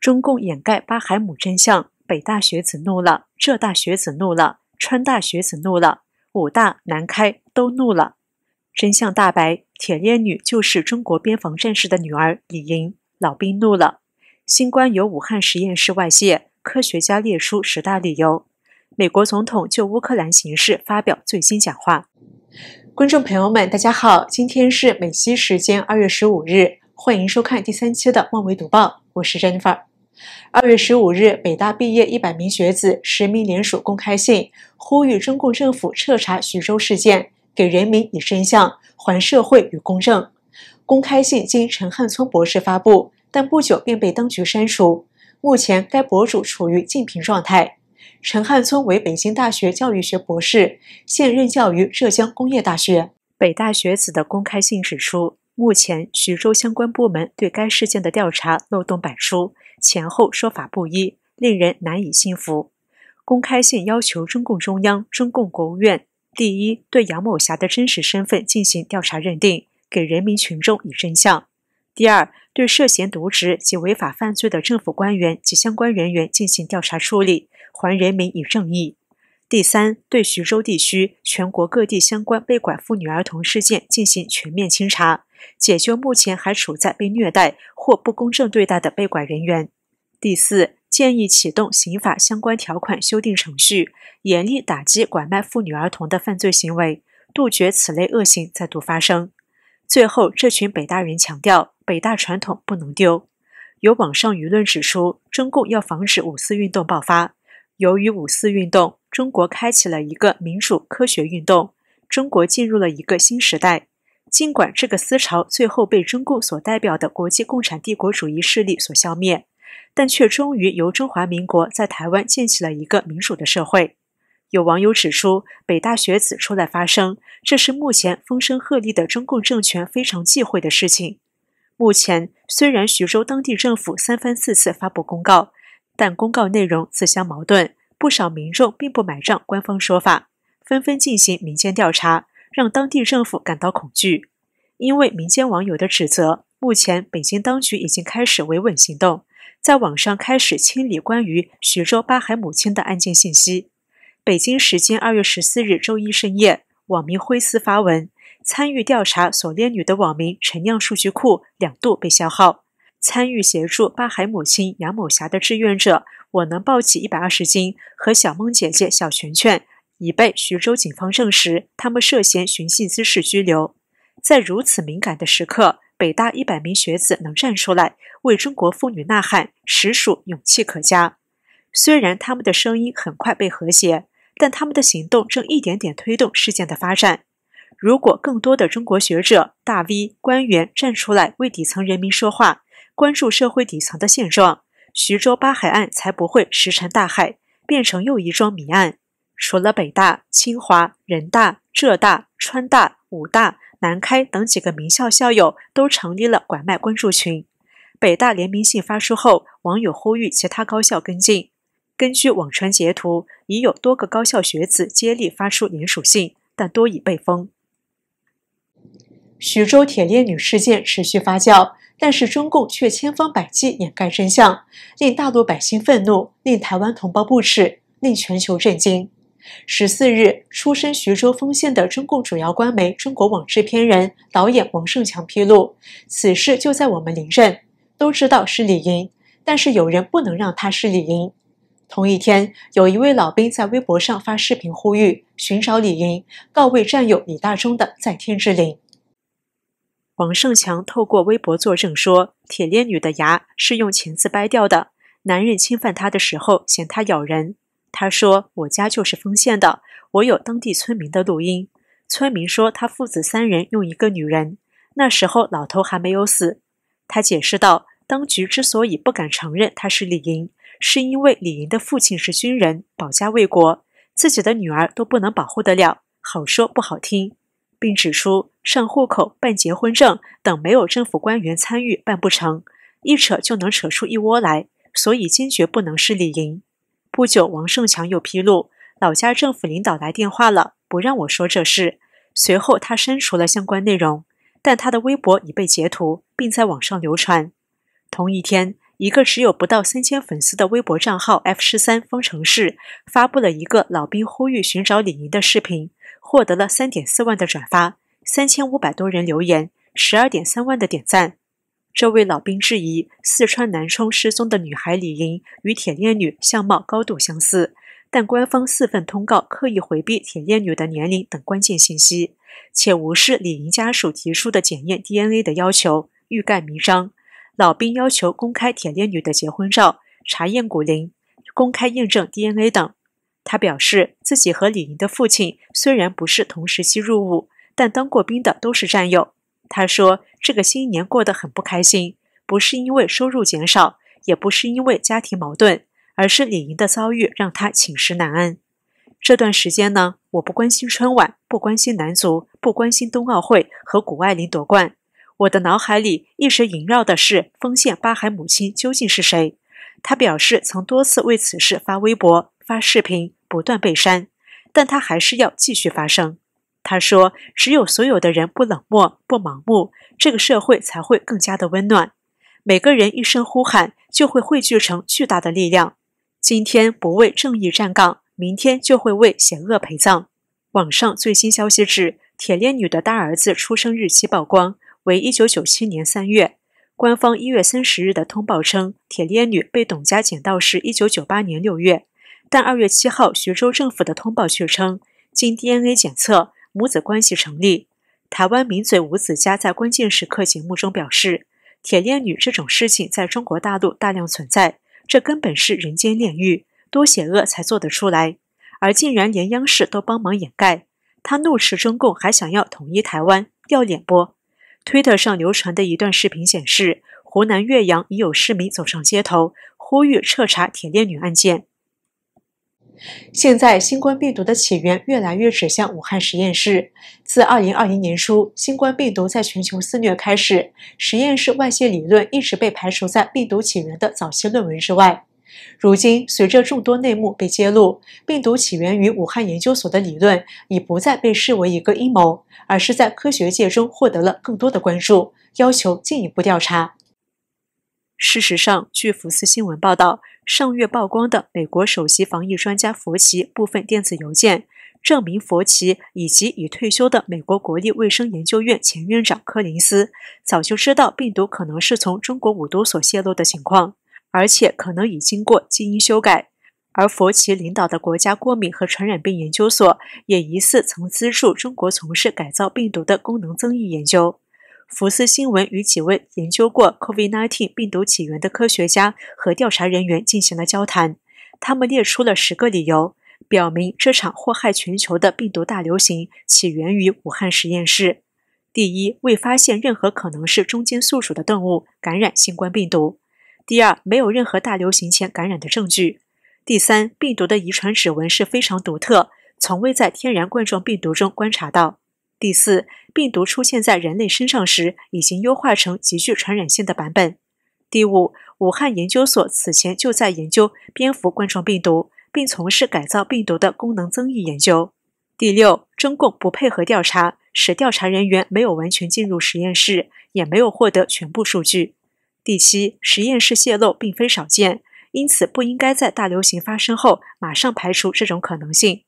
中共掩盖巴海姆真相，北大学子怒了，浙大学子怒了，川大学子怒了，武大、南开都怒了。真相大白，铁链女就是中国边防战士的女儿李莹。老兵怒了，新冠由武汉实验室外泄，科学家列出十大理由。美国总统就乌克兰形势发表最新讲话。观众朋友们，大家好，今天是美西时间二月十五日，欢迎收看第三期的《万维读报》，我是 Jennifer。二月十五日，北大毕业一百名学子实名联署公开信，呼吁中共政府彻查徐州事件，给人民以真相，还社会与公正。公开信经陈汉聪博士发布，但不久便被当局删除，目前该博主处于禁评状态。陈汉聪为北京大学教育学博士，现任教于浙江工业大学。北大学子的公开信指出，目前徐州相关部门对该事件的调查漏洞百出，前后说法不一，令人难以信服。公开信要求中共中央、中共国务院：第一，对杨某霞的真实身份进行调查认定，给人民群众以真相；第二，对涉嫌渎职及违法犯罪的政府官员及相关人员进行调查处理。还人民以正义。第三，对徐州地区、全国各地相关被拐妇女儿童事件进行全面清查，解救目前还处在被虐待或不公正对待的被拐人员。第四，建议启动刑法相关条款修订程序，严厉打击拐卖妇女儿童的犯罪行为，杜绝此类恶性再度发生。最后，这群北大人强调，北大传统不能丢。有网上舆论指出，中共要防止五四运动爆发。由于五四运动，中国开启了一个民主科学运动，中国进入了一个新时代。尽管这个思潮最后被中共所代表的国际共产帝国主义势力所消灭，但却终于由中华民国在台湾建起了一个民主的社会。有网友指出，北大学子出来发声，这是目前风声鹤唳的中共政权非常忌讳的事情。目前虽然徐州当地政府三番四次发布公告，但公告内容自相矛盾。不少民众并不买账官方说法，纷纷进行民间调查，让当地政府感到恐惧。因为民间网友的指责，目前北京当局已经开始维稳行动，在网上开始清理关于徐州八海母亲的案件信息。北京时间二月十四日周一深夜，网民灰丝发文，参与调查锁链女的网民陈酿数据库两度被消耗，参与协助八海母亲杨某霞的志愿者。我能抱起一百二十斤，和小梦姐姐、小璇璇已被徐州警方证实，他们涉嫌寻衅滋事，拘留。在如此敏感的时刻，北大一百名学子能站出来为中国妇女呐喊，实属勇气可嘉。虽然他们的声音很快被和谐，但他们的行动正一点点推动事件的发展。如果更多的中国学者、大 V、官员站出来为底层人民说话，关注社会底层的现状。徐州八海岸才不会石沉大海，变成又一桩谜案。除了北大、清华、人大、浙大、川大、武大、南开等几个名校校友都成立了拐卖关注群，北大联名信发出后，网友呼吁其他高校跟进。根据网传截图，已有多个高校学子接力发出联署信，但多已被封。徐州铁链女事件持续发酵。但是中共却千方百计掩盖真相，令大陆百姓愤怒，令台湾同胞不耻，令全球震惊。十四日，出身徐州丰县的中共主要官媒中国网制片人、导演王胜强披露，此事就在我们邻镇，都知道是李莹，但是有人不能让他是李莹。同一天，有一位老兵在微博上发视频呼吁，寻找李莹，告慰战友李大忠的在天之灵。王胜强透过微博作证说：“铁链女的牙是用钳子掰掉的。男人侵犯她的时候嫌她咬人。他说，我家就是丰县的，我有当地村民的录音。村民说他父子三人用一个女人。那时候老头还没有死。他解释道，当局之所以不敢承认他是李莹，是因为李莹的父亲是军人，保家卫国，自己的女儿都不能保护得了，好说不好听。”并指出，上户口、办结婚证等没有政府官员参与办不成，一扯就能扯出一窝来，所以坚决不能是李宁。不久，王胜强又披露，老家政府领导来电话了，不让我说这事。随后，他删除了相关内容，但他的微博已被截图，并在网上流传。同一天，一个只有不到三千粉丝的微博账号 “F 十三方城市”发布了一个老兵呼吁寻找李宁的视频。获得了三点四万的转发，三千五百多人留言，十二点三万的点赞。这位老兵质疑四川南充失踪的女孩李莹与铁链女相貌高度相似，但官方四份通告刻意回避铁链女的年龄等关键信息，且无视李莹家属提出的检验 DNA 的要求，欲盖弥彰。老兵要求公开铁链女的结婚照，查验骨龄，公开验证 DNA 等。他表示，自己和李莹的父亲虽然不是同时期入伍，但当过兵的都是战友。他说，这个新年过得很不开心，不是因为收入减少，也不是因为家庭矛盾，而是李莹的遭遇让他寝食难安。这段时间呢，我不关心春晚，不关心男足，不关心冬奥会和谷爱凌夺冠，我的脑海里一直萦绕的是丰县八海母亲究竟是谁？他表示，曾多次为此事发微博、发视频。不断被删，但他还是要继续发声。他说：“只有所有的人不冷漠、不盲目，这个社会才会更加的温暖。每个人一声呼喊，就会汇聚成巨大的力量。今天不为正义站岗，明天就会为险恶陪葬。”网上最新消息指，铁链女的大儿子出生日期曝光为一九九七年三月。官方一月三十日的通报称，铁链女被董家捡到是一九九八年六月。但二月七号，徐州政府的通报却称，经 DNA 检测，母子关系成立。台湾名嘴吴子嘉在关键时刻节目中表示：“铁链女这种事情在中国大陆大量存在，这根本是人间炼狱，多邪恶才做得出来。”而竟然连央视都帮忙掩盖，他怒斥中共还想要统一台湾，掉脸不？推特上流传的一段视频显示，湖南岳阳已有市民走上街头，呼吁彻查铁链女案件。现在，新冠病毒的起源越来越指向武汉实验室。自2 0 2 0年初，新冠病毒在全球肆虐开始，实验室外泄理论一直被排除在病毒起源的早期论文之外。如今，随着众多内幕被揭露，病毒起源于武汉研究所的理论已不再被视为一个阴谋，而是在科学界中获得了更多的关注，要求进一步调查。事实上，据福斯新闻报道。上月曝光的美国首席防疫专家佛奇部分电子邮件，证明佛奇以及已退休的美国国立卫生研究院前院长柯林斯早就知道病毒可能是从中国武都所泄露的情况，而且可能已经过基因修改。而佛奇领导的国家过敏和传染病研究所也疑似曾资助中国从事改造病毒的功能增益研究。福斯新闻与几位研究过 COVID-19 病毒起源的科学家和调查人员进行了交谈，他们列出了十个理由，表明这场祸害全球的病毒大流行起源于武汉实验室。第一，未发现任何可能是中间宿主的动物感染新冠病毒；第二，没有任何大流行前感染的证据；第三，病毒的遗传指纹是非常独特，从未在天然冠状病毒中观察到。第四，病毒出现在人类身上时，已经优化成极具传染性的版本。第五，武汉研究所此前就在研究蝙蝠冠状病毒，并从事改造病毒的功能增益研究。第六，中共不配合调查，使调查人员没有完全进入实验室，也没有获得全部数据。第七，实验室泄露并非少见，因此不应该在大流行发生后马上排除这种可能性。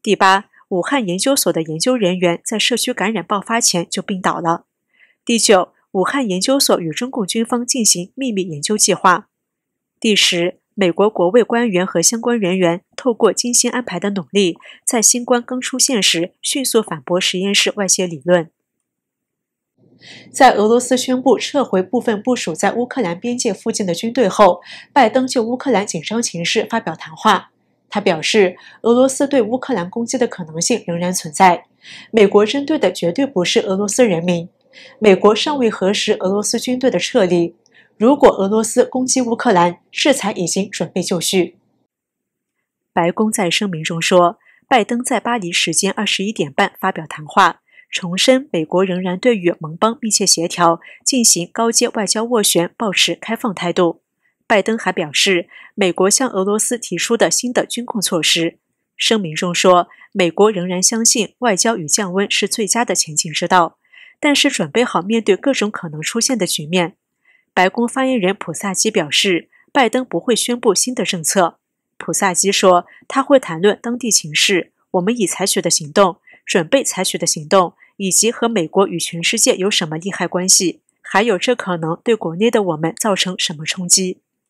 第八。武汉研究所的研究人员在社区感染爆发前就病倒了。第九，武汉研究所与中共军方进行秘密研究计划。第十，美国国卫官员和相关人员透过精心安排的努力，在新冠刚出现时迅速反驳实验室外泄理论。在俄罗斯宣布撤回部分部署在乌克兰边界附近的军队后，拜登就乌克兰紧张情势发表谈话。他表示，俄罗斯对乌克兰攻击的可能性仍然存在。美国针对的绝对不是俄罗斯人民。美国尚未核实俄罗斯军队的撤离。如果俄罗斯攻击乌克兰，制裁已经准备就绪。白宫在声明中说，拜登在巴黎时间二十一点半发表谈话，重申美国仍然对与盟邦密切协调进行高阶外交斡旋保持开放态度。拜登还表示，美国向俄罗斯提出的新的军控措施声明中说：“美国仍然相信外交与降温是最佳的前进之道，但是准备好面对各种可能出现的局面。”白宫发言人普萨基表示，拜登不会宣布新的政策。普萨基说：“他会谈论当地情势，我们已采取的行动，准备采取的行动，以及和美国与全世界有什么利害关系，还有这可能对国内的我们造成什么冲击。”